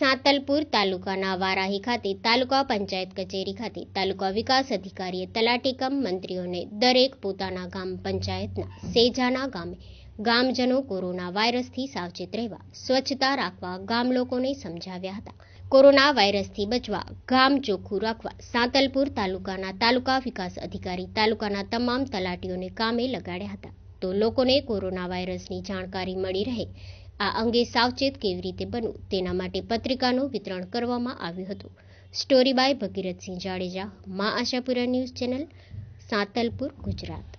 સાંતલપુર તાલુકાના વારાહી ખાતે તાલુકા પંચાયત કચેરી ખાતે તાલુકા વિકાસ અધિકારીએ તલાટી મંત્રીઓને દરેક પોતાના ગામ પંચાયતના સેજાના ગામે ગામજનો કોરોના વાયરસથી સાવચેત રહેવા સ્વચ્છતા રાખવા ગામ લોકોને સમજાવ્યા હતા કોરોના વાયરસથી બચવા ગામ ચોખ્ખું રાખવા સાંતલપુર તાલુકાના તાલુકા વિકાસ અધિકારી તાલુકાના તમામ તલાટીઓને કામે લગાડ્યા હતા તો લોકોને કોરોના વાયરસની જાણકારી મળી રહે આ અંગે સાવચેત કેવી રીતે બનવું તેના માટે પત્રિકાનું વિતરણ કરવામાં આવ્યું હતું story by Bhagirathsinh Jadeja Maa Ashapura news channel Santalpur Gujarat